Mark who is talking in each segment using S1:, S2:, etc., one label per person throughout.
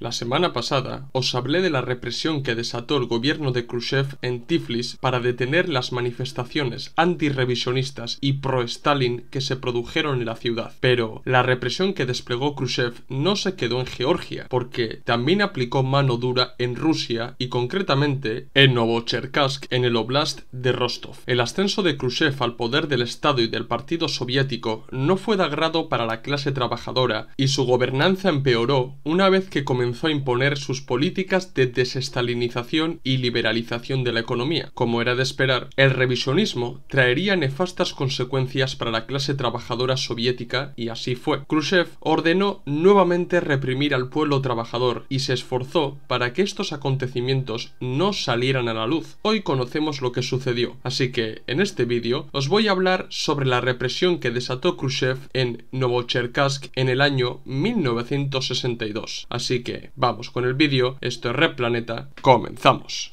S1: La semana pasada os hablé de la represión que desató el gobierno de Khrushchev en Tiflis para detener las manifestaciones antirrevisionistas y pro-Stalin que se produjeron en la ciudad. Pero la represión que desplegó Khrushchev no se quedó en Georgia, porque también aplicó mano dura en Rusia y concretamente en Novocherkask, en el oblast de Rostov. El ascenso de Khrushchev al poder del Estado y del Partido Soviético no fue de agrado para la clase trabajadora y su gobernanza empeoró una vez que comenzó comenzó a imponer sus políticas de desestalinización y liberalización de la economía. Como era de esperar, el revisionismo traería nefastas consecuencias para la clase trabajadora soviética y así fue. Khrushchev ordenó nuevamente reprimir al pueblo trabajador y se esforzó para que estos acontecimientos no salieran a la luz. Hoy conocemos lo que sucedió, así que en este vídeo os voy a hablar sobre la represión que desató Khrushchev en Novocherkask en el año 1962. Así que vamos con el vídeo, esto es Red comenzamos.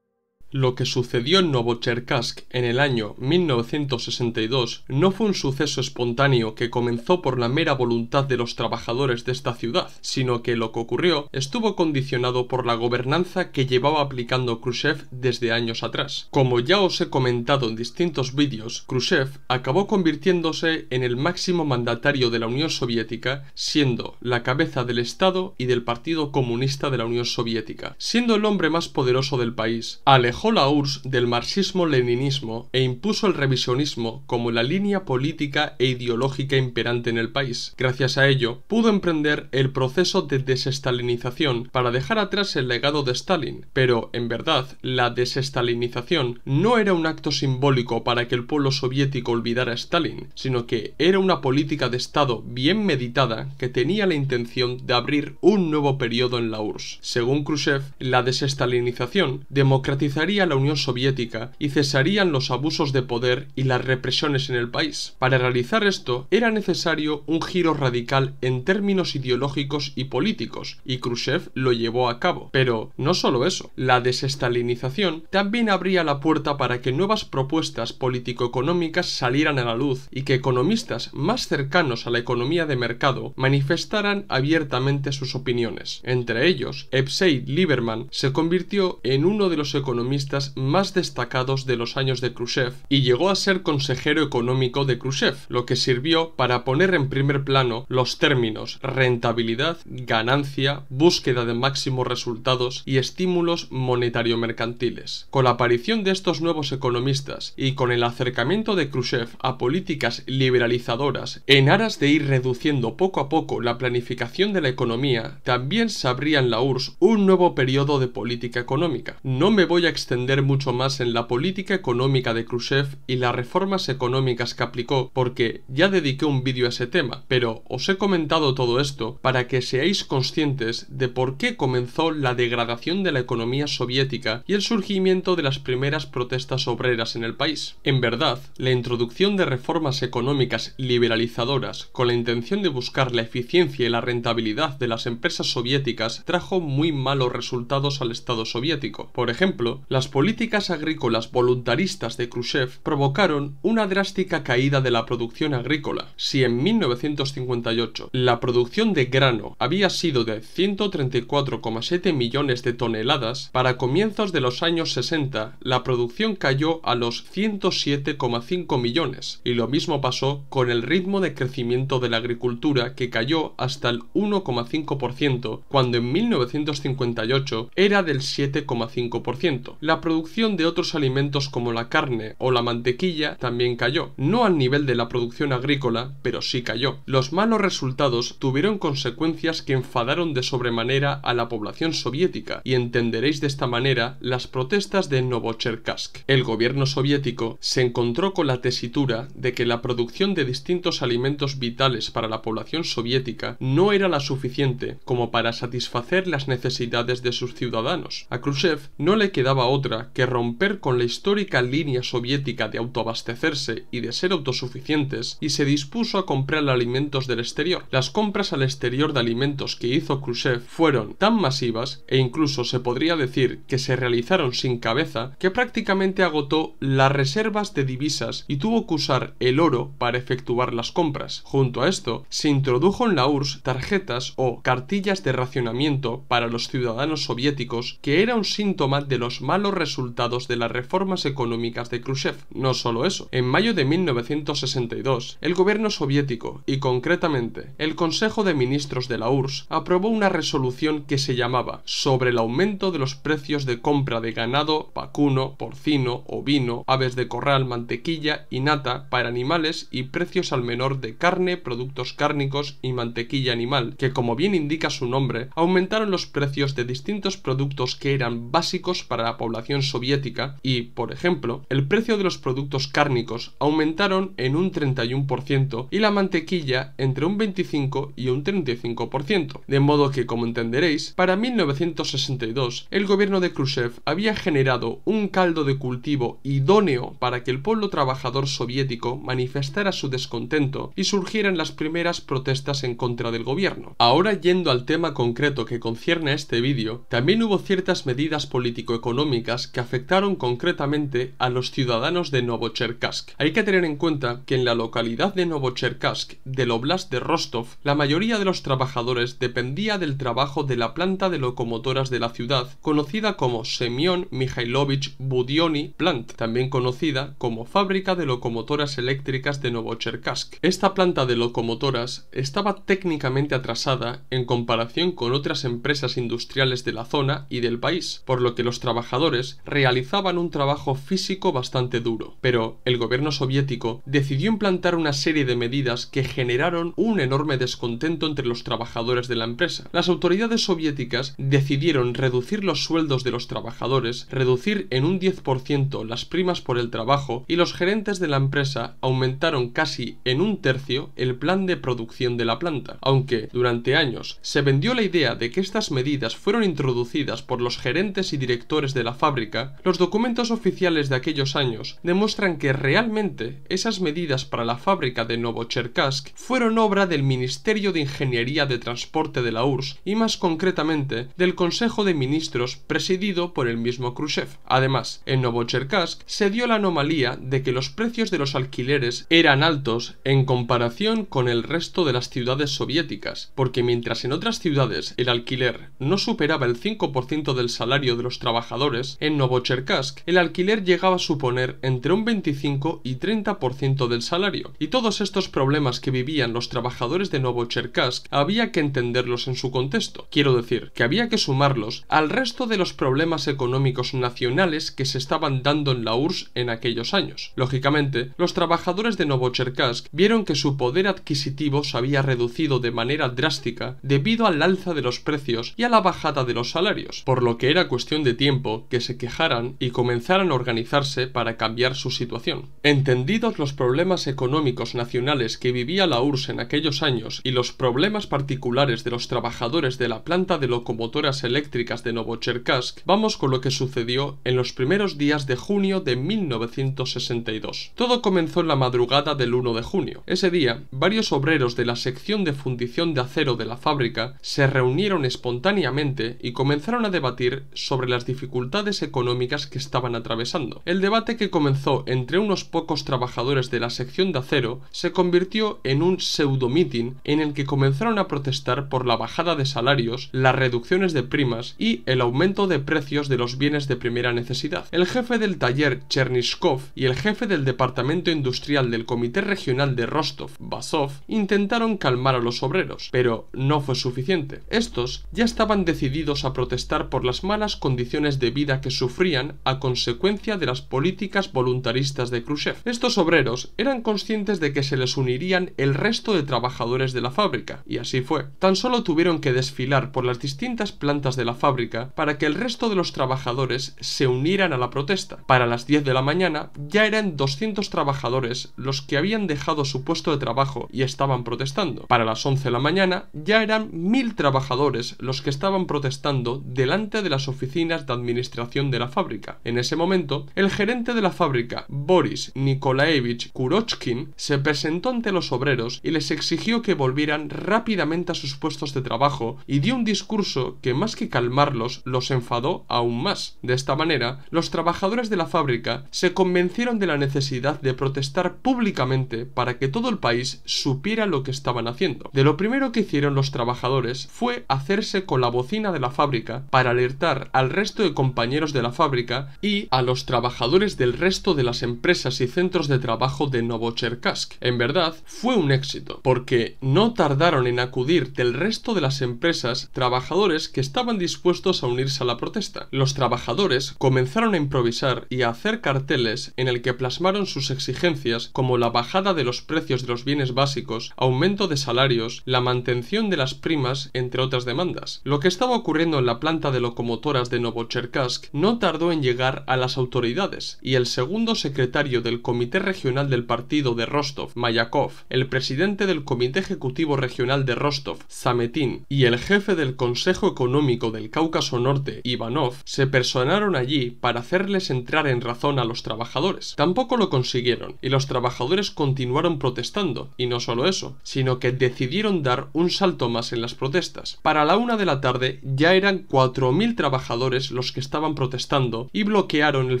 S1: Lo que sucedió en Novocherkask en el año 1962 no fue un suceso espontáneo que comenzó por la mera voluntad de los trabajadores de esta ciudad, sino que lo que ocurrió estuvo condicionado por la gobernanza que llevaba aplicando Khrushchev desde años atrás. Como ya os he comentado en distintos vídeos, Khrushchev acabó convirtiéndose en el máximo mandatario de la Unión Soviética, siendo la cabeza del Estado y del Partido Comunista de la Unión Soviética, siendo el hombre más poderoso del país, Alejandro la URSS del marxismo-leninismo e impuso el revisionismo como la línea política e ideológica imperante en el país. Gracias a ello, pudo emprender el proceso de desestalinización para dejar atrás el legado de Stalin, pero en verdad, la desestalinización no era un acto simbólico para que el pueblo soviético olvidara a Stalin, sino que era una política de Estado bien meditada que tenía la intención de abrir un nuevo periodo en la URSS. Según Khrushchev, la desestalinización democratizaría la Unión Soviética y cesarían los abusos de poder y las represiones en el país. Para realizar esto era necesario un giro radical en términos ideológicos y políticos, y Khrushchev lo llevó a cabo. Pero no solo eso, la desestalinización también abría la puerta para que nuevas propuestas político-económicas salieran a la luz y que economistas más cercanos a la economía de mercado manifestaran abiertamente sus opiniones. Entre ellos, Epsei Lieberman se convirtió en uno de los economistas más destacados de los años de Khrushchev y llegó a ser consejero económico de Khrushchev, lo que sirvió para poner en primer plano los términos rentabilidad, ganancia, búsqueda de máximos resultados y estímulos monetario-mercantiles. Con la aparición de estos nuevos economistas y con el acercamiento de Khrushchev a políticas liberalizadoras en aras de ir reduciendo poco a poco la planificación de la economía, también se abría en la URSS un nuevo periodo de política económica. No me voy a extender mucho más en la política económica de Khrushchev y las reformas económicas que aplicó, porque ya dediqué un vídeo a ese tema, pero os he comentado todo esto para que seáis conscientes de por qué comenzó la degradación de la economía soviética y el surgimiento de las primeras protestas obreras en el país. En verdad, la introducción de reformas económicas liberalizadoras con la intención de buscar la eficiencia y la rentabilidad de las empresas soviéticas trajo muy malos resultados al Estado soviético. Por ejemplo, las políticas agrícolas voluntaristas de Khrushchev provocaron una drástica caída de la producción agrícola. Si en 1958 la producción de grano había sido de 134,7 millones de toneladas, para comienzos de los años 60 la producción cayó a los 107,5 millones, y lo mismo pasó con el ritmo de crecimiento de la agricultura que cayó hasta el 1,5% cuando en 1958 era del 7,5%. La producción de otros alimentos como la carne o la mantequilla también cayó, no al nivel de la producción agrícola, pero sí cayó. Los malos resultados tuvieron consecuencias que enfadaron de sobremanera a la población soviética, y entenderéis de esta manera las protestas de Novocherkask. El gobierno soviético se encontró con la tesitura de que la producción de distintos alimentos vitales para la población soviética no era la suficiente como para satisfacer las necesidades de sus ciudadanos. A Khrushchev no le quedaba otra que romper con la histórica línea soviética de autoabastecerse y de ser autosuficientes y se dispuso a comprar alimentos del exterior. Las compras al exterior de alimentos que hizo Khrushchev fueron tan masivas e incluso se podría decir que se realizaron sin cabeza que prácticamente agotó las reservas de divisas y tuvo que usar el oro para efectuar las compras. Junto a esto, se introdujo en la URSS tarjetas o cartillas de racionamiento para los ciudadanos soviéticos que era un síntoma de los malos los resultados de las reformas económicas de Khrushchev. No solo eso, en mayo de 1962, el gobierno soviético, y concretamente el Consejo de Ministros de la URSS, aprobó una resolución que se llamaba sobre el aumento de los precios de compra de ganado, vacuno, porcino, ovino, aves de corral, mantequilla y nata para animales y precios al menor de carne, productos cárnicos y mantequilla animal, que como bien indica su nombre, aumentaron los precios de distintos productos que eran básicos para la población soviética y, por ejemplo, el precio de los productos cárnicos aumentaron en un 31% y la mantequilla entre un 25 y un 35%. De modo que, como entenderéis, para 1962 el gobierno de Khrushchev había generado un caldo de cultivo idóneo para que el pueblo trabajador soviético manifestara su descontento y surgieran las primeras protestas en contra del gobierno. Ahora yendo al tema concreto que concierne a este vídeo, también hubo ciertas medidas político-económicas que afectaron concretamente a los ciudadanos de Novocherkask. Hay que tener en cuenta que en la localidad de Novocherkask del oblast de Rostov, la mayoría de los trabajadores dependía del trabajo de la planta de locomotoras de la ciudad, conocida como Semyon Mikhailovich Budioni Plant, también conocida como Fábrica de Locomotoras Eléctricas de Novocherkask. Esta planta de locomotoras estaba técnicamente atrasada en comparación con otras empresas industriales de la zona y del país, por lo que los trabajadores realizaban un trabajo físico bastante duro, pero el gobierno soviético decidió implantar una serie de medidas que generaron un enorme descontento entre los trabajadores de la empresa. Las autoridades soviéticas decidieron reducir los sueldos de los trabajadores, reducir en un 10% las primas por el trabajo y los gerentes de la empresa aumentaron casi en un tercio el plan de producción de la planta, aunque durante años se vendió la idea de que estas medidas fueron introducidas por los gerentes y directores de la fábrica, los documentos oficiales de aquellos años demuestran que realmente esas medidas para la fábrica de Novocherkask fueron obra del Ministerio de Ingeniería de Transporte de la URSS y más concretamente del Consejo de Ministros presidido por el mismo Khrushchev. Además, en Novocherkask se dio la anomalía de que los precios de los alquileres eran altos en comparación con el resto de las ciudades soviéticas, porque mientras en otras ciudades el alquiler no superaba el 5% del salario de los trabajadores, en Novocherkask, el alquiler llegaba a suponer entre un 25 y 30% del salario, y todos estos problemas que vivían los trabajadores de Novocherkask había que entenderlos en su contexto. Quiero decir, que había que sumarlos al resto de los problemas económicos nacionales que se estaban dando en la URSS en aquellos años. Lógicamente, los trabajadores de Novocherkask vieron que su poder adquisitivo se había reducido de manera drástica debido al alza de los precios y a la bajada de los salarios, por lo que era cuestión de tiempo que se quejaran y comenzaran a organizarse para cambiar su situación. Entendidos los problemas económicos nacionales que vivía la URSS en aquellos años y los problemas particulares de los trabajadores de la planta de locomotoras eléctricas de Novocherkask, vamos con lo que sucedió en los primeros días de junio de 1962. Todo comenzó en la madrugada del 1 de junio. Ese día, varios obreros de la sección de fundición de acero de la fábrica se reunieron espontáneamente y comenzaron a debatir sobre las dificultades económicas que estaban atravesando. El debate que comenzó entre unos pocos trabajadores de la sección de acero se convirtió en un pseudo-meeting en el que comenzaron a protestar por la bajada de salarios, las reducciones de primas y el aumento de precios de los bienes de primera necesidad. El jefe del taller Chernishkov y el jefe del departamento industrial del Comité Regional de Rostov, Basov, intentaron calmar a los obreros, pero no fue suficiente. Estos ya estaban decididos a protestar por las malas condiciones de vida que sufrían a consecuencia de las políticas voluntaristas de Khrushchev. Estos obreros eran conscientes de que se les unirían el resto de trabajadores de la fábrica, y así fue. Tan solo tuvieron que desfilar por las distintas plantas de la fábrica para que el resto de los trabajadores se unieran a la protesta. Para las 10 de la mañana ya eran 200 trabajadores los que habían dejado su puesto de trabajo y estaban protestando. Para las 11 de la mañana ya eran 1000 trabajadores los que estaban protestando delante de las oficinas de administración de la fábrica. En ese momento, el gerente de la fábrica, Boris Nikolaevich Kurochkin, se presentó ante los obreros y les exigió que volvieran rápidamente a sus puestos de trabajo y dio un discurso que más que calmarlos los enfadó aún más. De esta manera, los trabajadores de la fábrica se convencieron de la necesidad de protestar públicamente para que todo el país supiera lo que estaban haciendo. De lo primero que hicieron los trabajadores fue hacerse con la bocina de la fábrica para alertar al resto de compañeros de la fábrica y a los trabajadores del resto de las empresas y centros de trabajo de Novocherkask. En verdad, fue un éxito, porque no tardaron en acudir del resto de las empresas trabajadores que estaban dispuestos a unirse a la protesta. Los trabajadores comenzaron a improvisar y a hacer carteles en el que plasmaron sus exigencias como la bajada de los precios de los bienes básicos, aumento de salarios, la mantención de las primas, entre otras demandas. Lo que estaba ocurriendo en la planta de locomotoras de Novocherkask no tardó en llegar a las autoridades y el segundo secretario del Comité Regional del Partido de Rostov, Mayakov, el presidente del Comité Ejecutivo Regional de Rostov, Zametín y el jefe del Consejo Económico del Cáucaso Norte, Ivanov, se personaron allí para hacerles entrar en razón a los trabajadores. Tampoco lo consiguieron, y los trabajadores continuaron protestando, y no solo eso, sino que decidieron dar un salto más en las protestas. Para la una de la tarde ya eran 4.000 trabajadores los que estaban protestando y bloquearon el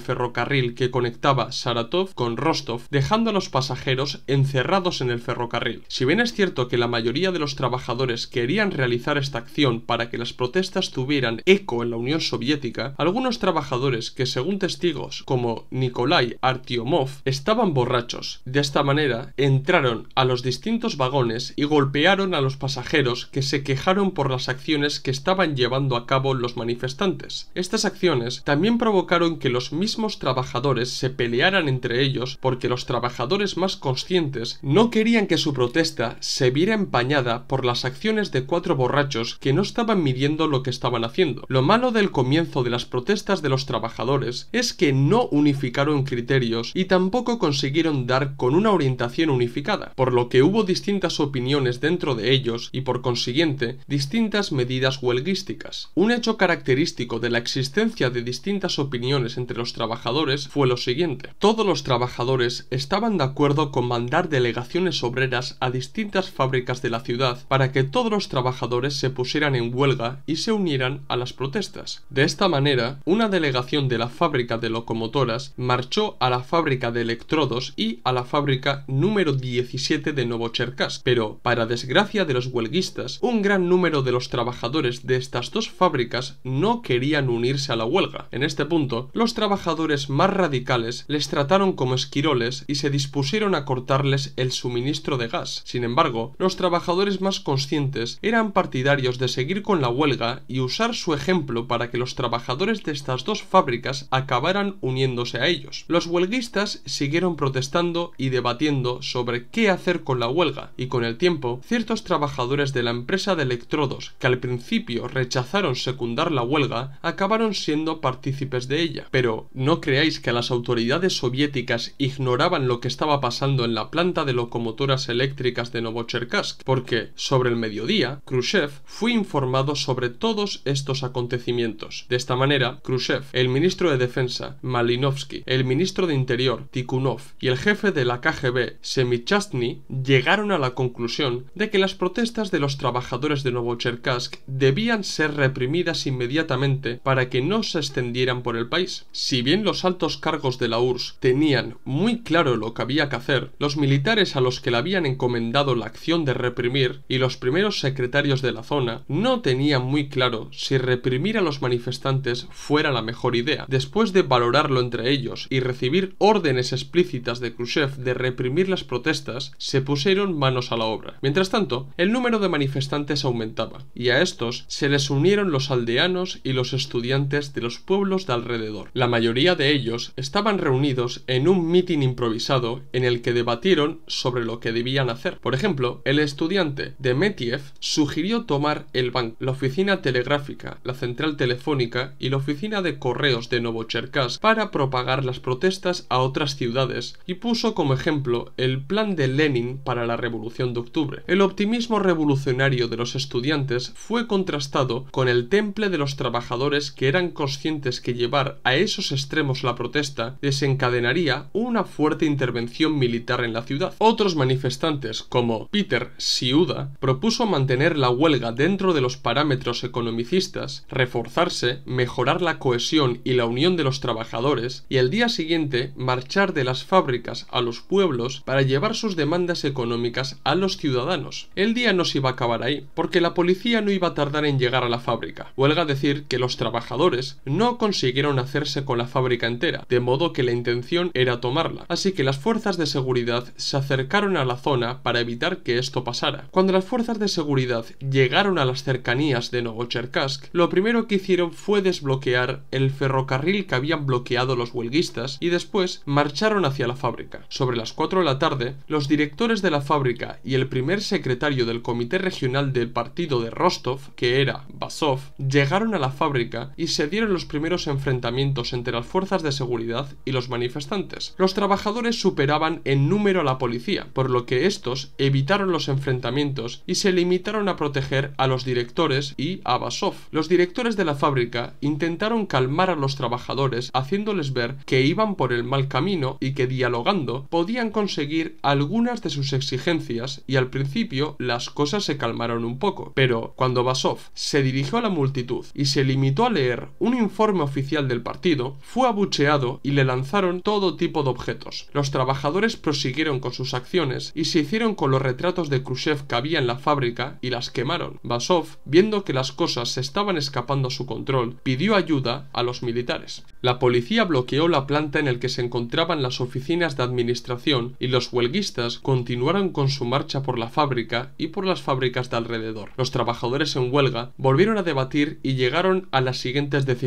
S1: ferrocarril que conectaba Saratov con Rostov, dejando a los pasajeros encerrados en el ferrocarril. Si bien es cierto que la mayoría de los trabajadores querían realizar esta acción para que las protestas tuvieran eco en la Unión Soviética, algunos trabajadores que según testigos como Nikolai Artyomov estaban borrachos. De esta manera, entraron a los distintos vagones y golpearon a los pasajeros que se quejaron por las acciones que estaban llevando a cabo los manifestantes. Estas acciones también provocaron que los mismos trabajadores se pelearan entre ellos porque los trabajadores más conscientes no querían que su protesta se viera empañada por las acciones de cuatro borrachos que no estaban midiendo lo que estaban haciendo. Lo malo del comienzo de las protestas de los trabajadores es que no unificaron criterios y tampoco consiguieron dar con una orientación unificada, por lo que hubo distintas opiniones dentro de ellos y por consiguiente distintas medidas huelguísticas. Un hecho característico de la existencia de distintas opiniones entre los trabajadores fue lo siguiente. Todos los trabajadores estaban de acuerdo con mandar delegaciones obreras a distintas fábricas de la ciudad para que todos los trabajadores se pusieran en huelga y se unieran a las protestas. De esta manera, una delegación de la fábrica de locomotoras marchó a la fábrica de electrodos y a la fábrica número 17 de Novocherkas pero para desgracia de los huelguistas, un gran número de los trabajadores de estas dos fábricas no querían unirse a la huelga huelga. En este punto, los trabajadores más radicales les trataron como esquiroles y se dispusieron a cortarles el suministro de gas. Sin embargo, los trabajadores más conscientes eran partidarios de seguir con la huelga y usar su ejemplo para que los trabajadores de estas dos fábricas acabaran uniéndose a ellos. Los huelguistas siguieron protestando y debatiendo sobre qué hacer con la huelga, y con el tiempo, ciertos trabajadores de la empresa de electrodos que al principio rechazaron secundar la huelga acabaron siendo partícipes de ella. Pero no creáis que las autoridades soviéticas ignoraban lo que estaba pasando en la planta de locomotoras eléctricas de Novocherkask, porque sobre el mediodía, Khrushchev fue informado sobre todos estos acontecimientos. De esta manera, Khrushchev, el ministro de Defensa, Malinovsky, el ministro de Interior, Tikunov y el jefe de la KGB, Semichastny, llegaron a la conclusión de que las protestas de los trabajadores de Novocherkask debían ser reprimidas inmediatamente para que no se extendieran por el país. Si bien los altos cargos de la URSS tenían muy claro lo que había que hacer, los militares a los que le habían encomendado la acción de reprimir y los primeros secretarios de la zona no tenían muy claro si reprimir a los manifestantes fuera la mejor idea. Después de valorarlo entre ellos y recibir órdenes explícitas de Khrushchev de reprimir las protestas, se pusieron manos a la obra. Mientras tanto, el número de manifestantes aumentaba, y a estos se les unieron los aldeanos y los estudiantes de los pueblos de alrededor. La mayoría de ellos estaban reunidos en un mitin improvisado en el que debatieron sobre lo que debían hacer. Por ejemplo, el estudiante de Metiev sugirió tomar el banco, la oficina telegráfica, la central telefónica y la oficina de correos de Novocherkás para propagar las protestas a otras ciudades y puso como ejemplo el plan de Lenin para la Revolución de Octubre. El optimismo revolucionario de los estudiantes fue contrastado con el temple de los trabajadores que eran sientes que llevar a esos extremos la protesta desencadenaría una fuerte intervención militar en la ciudad. Otros manifestantes, como Peter Siuda, propuso mantener la huelga dentro de los parámetros economicistas, reforzarse, mejorar la cohesión y la unión de los trabajadores y el día siguiente marchar de las fábricas a los pueblos para llevar sus demandas económicas a los ciudadanos. El día no se iba a acabar ahí, porque la policía no iba a tardar en llegar a la fábrica. Huelga decir que los trabajadores no consiguieron hacerse con la fábrica entera, de modo que la intención era tomarla, así que las fuerzas de seguridad se acercaron a la zona para evitar que esto pasara. Cuando las fuerzas de seguridad llegaron a las cercanías de Novocherkask, lo primero que hicieron fue desbloquear el ferrocarril que habían bloqueado los huelguistas y después marcharon hacia la fábrica. Sobre las 4 de la tarde, los directores de la fábrica y el primer secretario del comité regional del partido de Rostov, que era Basov, llegaron a la fábrica y se dieron los primeros enfrentamientos entre las fuerzas de seguridad y los manifestantes. Los trabajadores superaban en número a la policía, por lo que estos evitaron los enfrentamientos y se limitaron a proteger a los directores y a Basov. Los directores de la fábrica intentaron calmar a los trabajadores haciéndoles ver que iban por el mal camino y que dialogando podían conseguir algunas de sus exigencias y al principio las cosas se calmaron un poco. Pero cuando Basov se dirigió a la multitud y se limitó a leer un informe oficial del partido, fue abucheado y le lanzaron todo tipo de objetos. Los trabajadores prosiguieron con sus acciones y se hicieron con los retratos de Khrushchev que había en la fábrica y las quemaron. Basov, viendo que las cosas se estaban escapando a su control, pidió ayuda a los militares. La policía bloqueó la planta en el que se encontraban las oficinas de administración y los huelguistas continuaron con su marcha por la fábrica y por las fábricas de alrededor. Los trabajadores en huelga volvieron a debatir y llegaron a las siguientes decisiones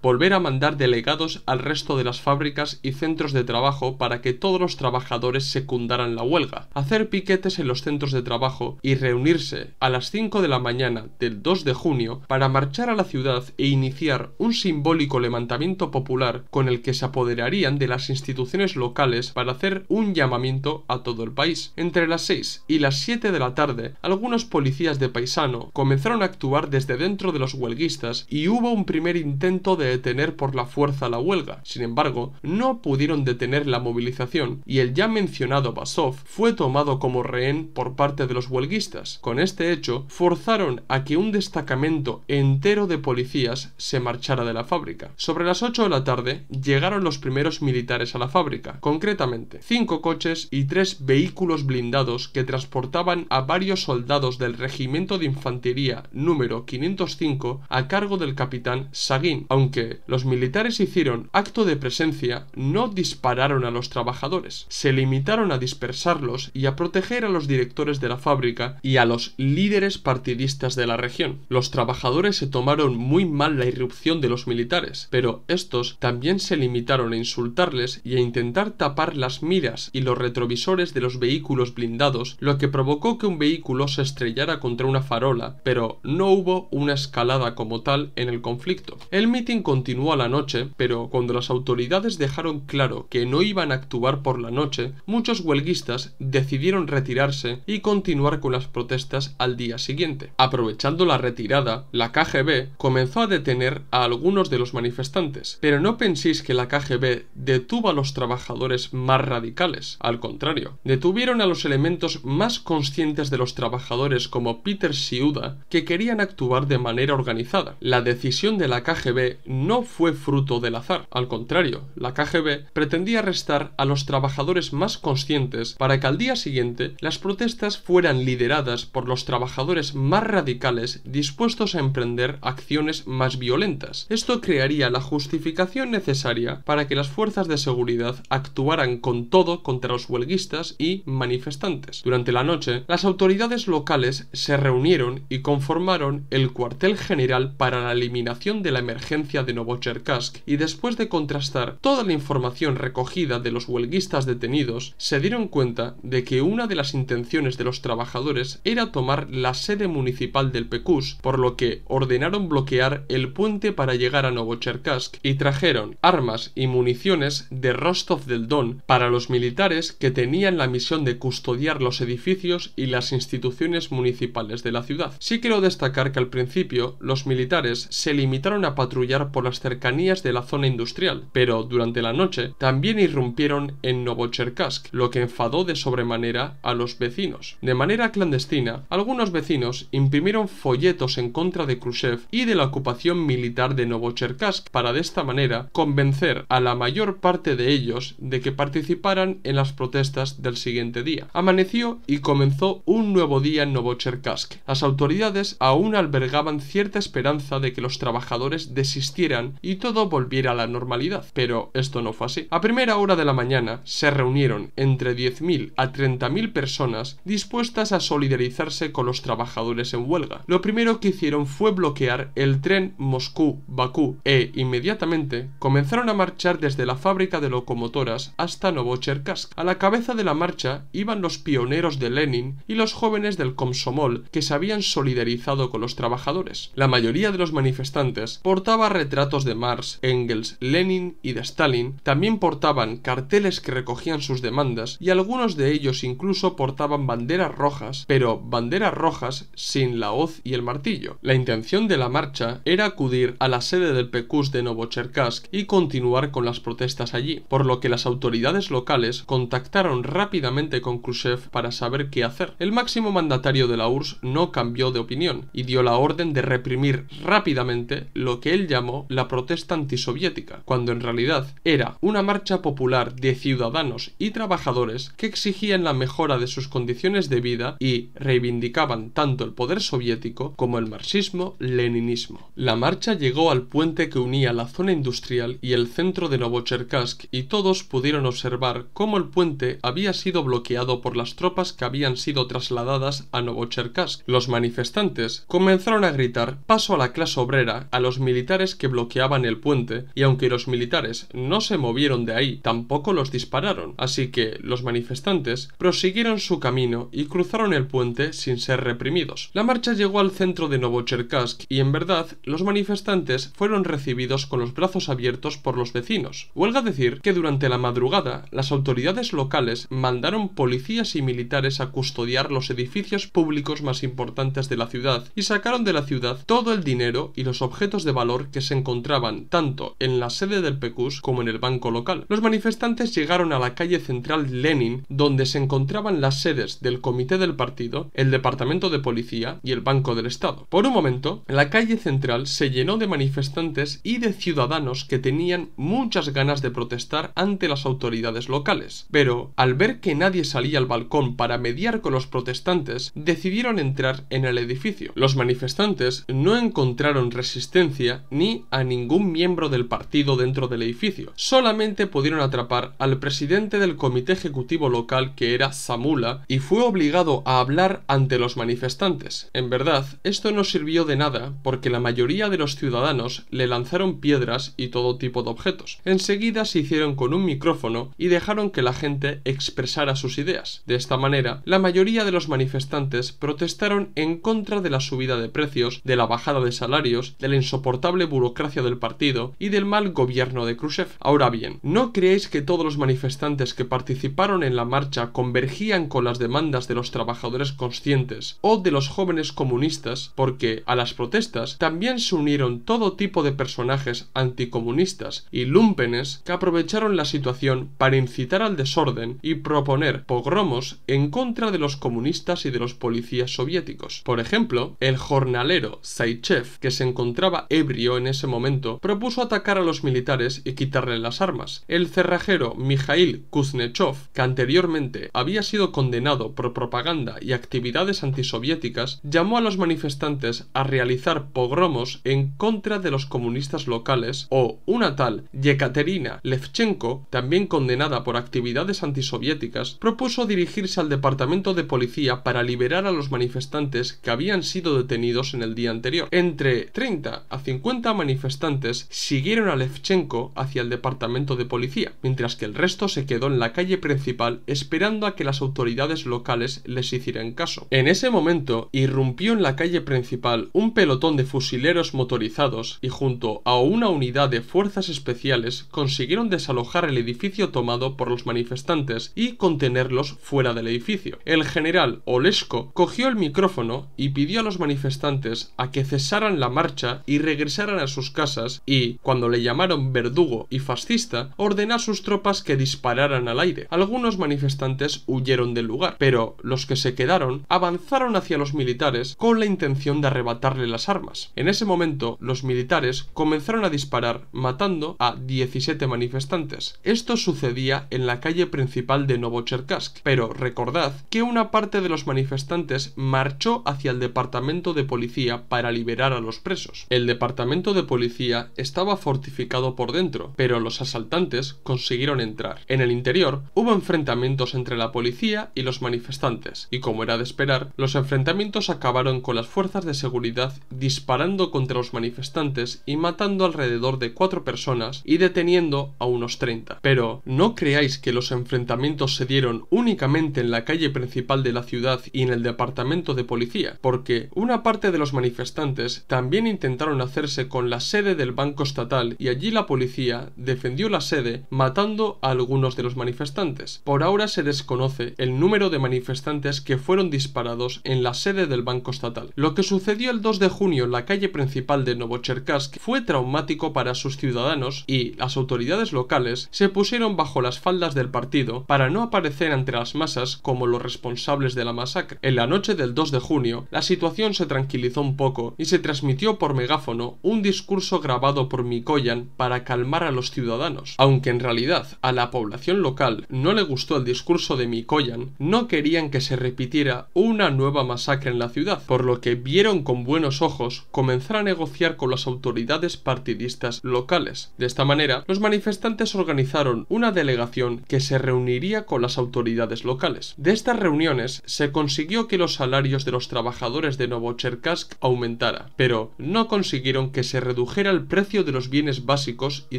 S1: volver a mandar delegados al resto de las fábricas y centros de trabajo para que todos los trabajadores secundaran la huelga, hacer piquetes en los centros de trabajo y reunirse a las 5 de la mañana del 2 de junio para marchar a la ciudad e iniciar un simbólico levantamiento popular con el que se apoderarían de las instituciones locales para hacer un llamamiento a todo el país. Entre las 6 y las 7 de la tarde, algunos policías de paisano comenzaron a actuar desde dentro de los huelguistas y hubo un primer intento de detener por la fuerza la huelga. Sin embargo, no pudieron detener la movilización y el ya mencionado Basov fue tomado como rehén por parte de los huelguistas. Con este hecho, forzaron a que un destacamento entero de policías se marchara de la fábrica. Sobre las 8 de la tarde llegaron los primeros militares a la fábrica, concretamente cinco coches y tres vehículos blindados que transportaban a varios soldados del Regimiento de Infantería número 505 a cargo del capitán Sak. Aunque los militares hicieron acto de presencia, no dispararon a los trabajadores. Se limitaron a dispersarlos y a proteger a los directores de la fábrica y a los líderes partidistas de la región. Los trabajadores se tomaron muy mal la irrupción de los militares, pero estos también se limitaron a insultarles y a intentar tapar las miras y los retrovisores de los vehículos blindados, lo que provocó que un vehículo se estrellara contra una farola, pero no hubo una escalada como tal en el conflicto. El mitin continuó a la noche, pero cuando las autoridades dejaron claro que no iban a actuar por la noche, muchos huelguistas decidieron retirarse y continuar con las protestas al día siguiente. Aprovechando la retirada, la KGB comenzó a detener a algunos de los manifestantes, pero no penséis que la KGB detuvo a los trabajadores más radicales, al contrario, detuvieron a los elementos más conscientes de los trabajadores como Peter Siuda que querían actuar de manera organizada. La decisión de la KGB no fue fruto del azar. Al contrario, la KGB pretendía arrestar a los trabajadores más conscientes para que al día siguiente las protestas fueran lideradas por los trabajadores más radicales dispuestos a emprender acciones más violentas. Esto crearía la justificación necesaria para que las fuerzas de seguridad actuaran con todo contra los huelguistas y manifestantes. Durante la noche, las autoridades locales se reunieron y conformaron el cuartel general para la eliminación de la emergencia emergencia de Novocherkask y después de contrastar toda la información recogida de los huelguistas detenidos, se dieron cuenta de que una de las intenciones de los trabajadores era tomar la sede municipal del Pekus, por lo que ordenaron bloquear el puente para llegar a Novocherkask y trajeron armas y municiones de Rostov del Don para los militares que tenían la misión de custodiar los edificios y las instituciones municipales de la ciudad. Sí quiero destacar que al principio los militares se limitaron a patrullar por las cercanías de la zona industrial, pero durante la noche también irrumpieron en Novocherkask, lo que enfadó de sobremanera a los vecinos. De manera clandestina, algunos vecinos imprimieron folletos en contra de Khrushchev y de la ocupación militar de Novocherkask para de esta manera convencer a la mayor parte de ellos de que participaran en las protestas del siguiente día. Amaneció y comenzó un nuevo día en Novocherkask. Las autoridades aún albergaban cierta esperanza de que los trabajadores desistieran y todo volviera a la normalidad. Pero esto no fue así. A primera hora de la mañana se reunieron entre 10.000 a 30.000 personas dispuestas a solidarizarse con los trabajadores en huelga. Lo primero que hicieron fue bloquear el tren Moscú-Bakú e inmediatamente comenzaron a marchar desde la fábrica de locomotoras hasta Novocherkask. A la cabeza de la marcha iban los pioneros de Lenin y los jóvenes del Komsomol que se habían solidarizado con los trabajadores. La mayoría de los manifestantes, portaba retratos de Marx, Engels, Lenin y de Stalin, también portaban carteles que recogían sus demandas y algunos de ellos incluso portaban banderas rojas, pero banderas rojas sin la hoz y el martillo. La intención de la marcha era acudir a la sede del PECUS de Novocherkask y continuar con las protestas allí, por lo que las autoridades locales contactaron rápidamente con Khrushchev para saber qué hacer. El máximo mandatario de la URSS no cambió de opinión y dio la orden de reprimir rápidamente lo que él llamó la protesta antisoviética, cuando en realidad era una marcha popular de ciudadanos y trabajadores que exigían la mejora de sus condiciones de vida y reivindicaban tanto el poder soviético como el marxismo-leninismo. La marcha llegó al puente que unía la zona industrial y el centro de Novocherkask y todos pudieron observar cómo el puente había sido bloqueado por las tropas que habían sido trasladadas a Novocherkask. Los manifestantes comenzaron a gritar paso a la clase obrera, a los militares militares que bloqueaban el puente, y aunque los militares no se movieron de ahí, tampoco los dispararon, así que los manifestantes prosiguieron su camino y cruzaron el puente sin ser reprimidos. La marcha llegó al centro de Novocherkask y en verdad los manifestantes fueron recibidos con los brazos abiertos por los vecinos. Huelga decir que durante la madrugada las autoridades locales mandaron policías y militares a custodiar los edificios públicos más importantes de la ciudad y sacaron de la ciudad todo el dinero y los objetos de valor que se encontraban tanto en la sede del PECUS como en el banco local. Los manifestantes llegaron a la calle central Lenin, donde se encontraban las sedes del comité del partido, el departamento de policía y el Banco del Estado. Por un momento, la calle central se llenó de manifestantes y de ciudadanos que tenían muchas ganas de protestar ante las autoridades locales. Pero, al ver que nadie salía al balcón para mediar con los protestantes, decidieron entrar en el edificio. Los manifestantes no encontraron resistencia ni a ningún miembro del partido dentro del edificio. Solamente pudieron atrapar al presidente del comité ejecutivo local que era Samula y fue obligado a hablar ante los manifestantes. En verdad, esto no sirvió de nada porque la mayoría de los ciudadanos le lanzaron piedras y todo tipo de objetos. Enseguida se hicieron con un micrófono y dejaron que la gente expresara sus ideas. De esta manera, la mayoría de los manifestantes protestaron en contra de la subida de precios, de la bajada de salarios, del insoportable burocracia del partido y del mal gobierno de Khrushchev. Ahora bien, ¿no creéis que todos los manifestantes que participaron en la marcha convergían con las demandas de los trabajadores conscientes o de los jóvenes comunistas? Porque a las protestas también se unieron todo tipo de personajes anticomunistas y lumpenes que aprovecharon la situación para incitar al desorden y proponer pogromos en contra de los comunistas y de los policías soviéticos. Por ejemplo, el jornalero Saichev, que se encontraba en en ese momento, propuso atacar a los militares y quitarle las armas. El cerrajero Mikhail Kuznetsov, que anteriormente había sido condenado por propaganda y actividades antisoviéticas, llamó a los manifestantes a realizar pogromos en contra de los comunistas locales o una tal Yekaterina Levchenko, también condenada por actividades antisoviéticas, propuso dirigirse al departamento de policía para liberar a los manifestantes que habían sido detenidos en el día anterior. Entre 30 a 50 50 manifestantes siguieron a Levchenko hacia el departamento de policía, mientras que el resto se quedó en la calle principal esperando a que las autoridades locales les hicieran caso. En ese momento irrumpió en la calle principal un pelotón de fusileros motorizados y junto a una unidad de fuerzas especiales consiguieron desalojar el edificio tomado por los manifestantes y contenerlos fuera del edificio. El general Olesko cogió el micrófono y pidió a los manifestantes a que cesaran la marcha y regresaran a sus casas y, cuando le llamaron verdugo y fascista, ordenó a sus tropas que dispararan al aire. Algunos manifestantes huyeron del lugar, pero los que se quedaron avanzaron hacia los militares con la intención de arrebatarle las armas. En ese momento, los militares comenzaron a disparar, matando a 17 manifestantes. Esto sucedía en la calle principal de Novocherkask, pero recordad que una parte de los manifestantes marchó hacia el departamento de policía para liberar a los presos. El departamento departamento de policía estaba fortificado por dentro, pero los asaltantes consiguieron entrar. En el interior hubo enfrentamientos entre la policía y los manifestantes, y como era de esperar, los enfrentamientos acabaron con las fuerzas de seguridad disparando contra los manifestantes y matando alrededor de cuatro personas y deteniendo a unos 30. Pero no creáis que los enfrentamientos se dieron únicamente en la calle principal de la ciudad y en el departamento de policía, porque una parte de los manifestantes también intentaron hacer con la sede del Banco Estatal y allí la policía defendió la sede matando a algunos de los manifestantes. Por ahora se desconoce el número de manifestantes que fueron disparados en la sede del Banco Estatal. Lo que sucedió el 2 de junio en la calle principal de Novocherkask fue traumático para sus ciudadanos y las autoridades locales se pusieron bajo las faldas del partido para no aparecer ante las masas como los responsables de la masacre. En la noche del 2 de junio, la situación se tranquilizó un poco y se transmitió por megáfono un discurso grabado por Mikoyan para calmar a los ciudadanos. Aunque en realidad a la población local no le gustó el discurso de Mikoyan, no querían que se repitiera una nueva masacre en la ciudad, por lo que vieron con buenos ojos comenzar a negociar con las autoridades partidistas locales. De esta manera, los manifestantes organizaron una delegación que se reuniría con las autoridades locales. De estas reuniones se consiguió que los salarios de los trabajadores de Novocherkask aumentara, pero no consiguieron que se redujera el precio de los bienes básicos y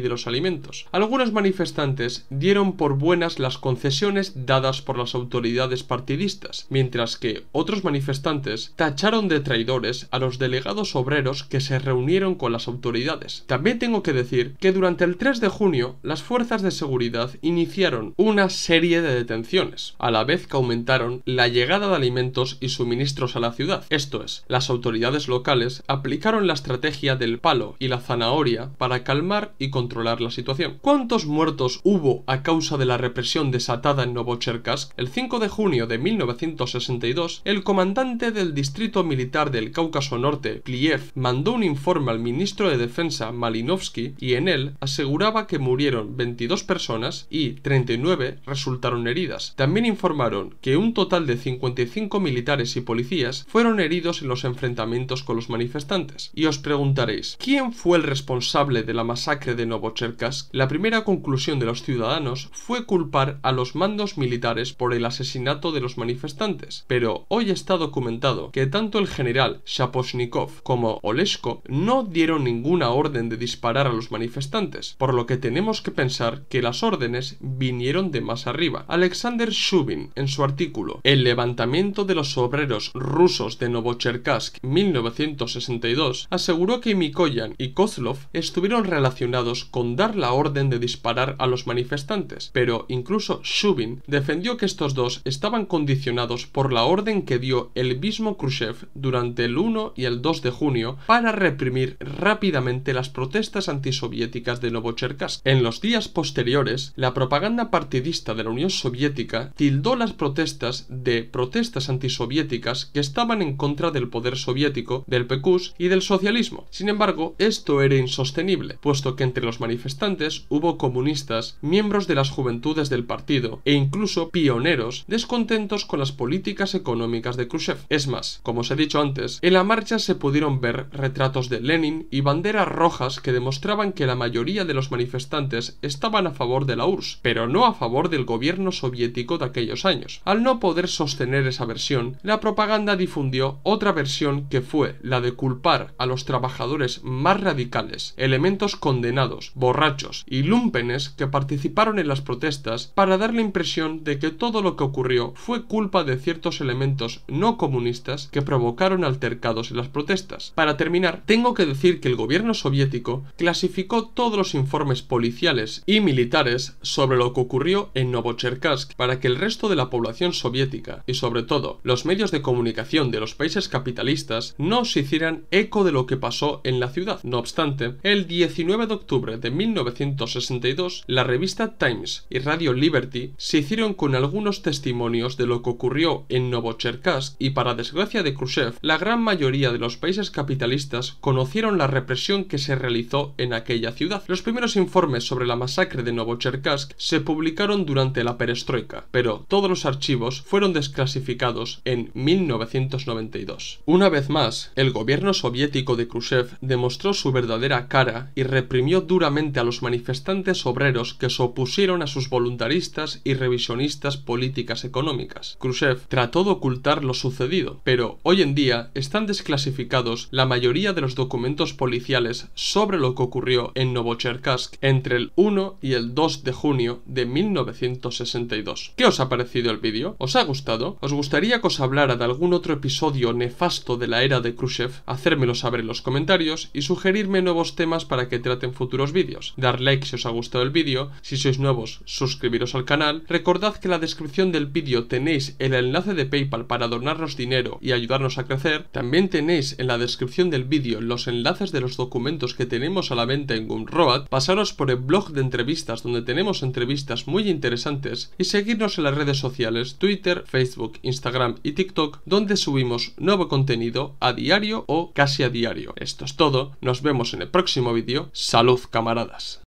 S1: de los alimentos. Algunos manifestantes dieron por buenas las concesiones dadas por las autoridades partidistas, mientras que otros manifestantes tacharon de traidores a los delegados obreros que se reunieron con las autoridades. También tengo que decir que durante el 3 de junio las fuerzas de seguridad iniciaron una serie de detenciones, a la vez que aumentaron la llegada de alimentos y suministros a la ciudad. Esto es, las autoridades locales aplicaron la estrategia del palo y la zanahoria para calmar y controlar la situación. ¿Cuántos muertos hubo a causa de la represión desatada en Novocherkask? El 5 de junio de 1962, el comandante del distrito militar del Cáucaso Norte, Pliev, mandó un informe al ministro de Defensa, Malinovsky, y en él aseguraba que murieron 22 personas y 39 resultaron heridas. También informaron que un total de 55 militares y policías fueron heridos en los enfrentamientos con los manifestantes. Y os preguntaré ¿quién fue el responsable de la masacre de Novocherkask? La primera conclusión de los ciudadanos fue culpar a los mandos militares por el asesinato de los manifestantes, pero hoy está documentado que tanto el general Shaposhnikov como Olesko no dieron ninguna orden de disparar a los manifestantes, por lo que tenemos que pensar que las órdenes vinieron de más arriba. Alexander Shubin, en su artículo El levantamiento de los obreros rusos de Novocherkask 1962, aseguró Mikoyan y Kozlov estuvieron relacionados con dar la orden de disparar a los manifestantes, pero incluso Shubin defendió que estos dos estaban condicionados por la orden que dio el mismo Khrushchev durante el 1 y el 2 de junio para reprimir rápidamente las protestas antisoviéticas de Novocherkask. En los días posteriores, la propaganda partidista de la Unión Soviética tildó las protestas de protestas antisoviéticas que estaban en contra del poder soviético, del PECUS y del socialismo. Sin embargo, esto era insostenible, puesto que entre los manifestantes hubo comunistas, miembros de las juventudes del partido e incluso pioneros descontentos con las políticas económicas de Khrushchev. Es más, como os he dicho antes, en la marcha se pudieron ver retratos de Lenin y banderas rojas que demostraban que la mayoría de los manifestantes estaban a favor de la URSS, pero no a favor del gobierno soviético de aquellos años. Al no poder sostener esa versión, la propaganda difundió otra versión que fue la de culpar a los trabajadores más radicales, elementos condenados, borrachos y lumpenes que participaron en las protestas para dar la impresión de que todo lo que ocurrió fue culpa de ciertos elementos no comunistas que provocaron altercados en las protestas. Para terminar, tengo que decir que el gobierno soviético clasificó todos los informes policiales y militares sobre lo que ocurrió en Novocherkask para que el resto de la población soviética y sobre todo los medios de comunicación de los países capitalistas no se hicieran eco de lo que pasó en la ciudad. No obstante, el 19 de octubre de 1962, la revista Times y Radio Liberty se hicieron con algunos testimonios de lo que ocurrió en Novocherkask y para desgracia de Khrushchev, la gran mayoría de los países capitalistas conocieron la represión que se realizó en aquella ciudad. Los primeros informes sobre la masacre de Novocherkask se publicaron durante la perestroika, pero todos los archivos fueron desclasificados en 1992. Una vez más, el gobierno soviético de Khrushchev demostró su verdadera cara y reprimió duramente a los manifestantes obreros que se opusieron a sus voluntaristas y revisionistas políticas económicas. Khrushchev trató de ocultar lo sucedido, pero hoy en día están desclasificados la mayoría de los documentos policiales sobre lo que ocurrió en Novocherkask entre el 1 y el 2 de junio de 1962. ¿Qué os ha parecido el vídeo? ¿Os ha gustado? ¿Os gustaría que os hablara de algún otro episodio nefasto de la era de Khrushchev? Hacérmelo saber en los comentarios y sugerirme nuevos temas para que traten futuros vídeos. Dar like si os ha gustado el vídeo, si sois nuevos, suscribiros al canal. Recordad que en la descripción del vídeo tenéis el enlace de PayPal para donarnos dinero y ayudarnos a crecer. También tenéis en la descripción del vídeo los enlaces de los documentos que tenemos a la venta en Gumroad. Pasaros por el blog de entrevistas donde tenemos entrevistas muy interesantes y seguirnos en las redes sociales Twitter, Facebook, Instagram y TikTok donde subimos nuevo contenido a diario o casi a diario. Esto todo, nos vemos en el próximo vídeo, salud camaradas.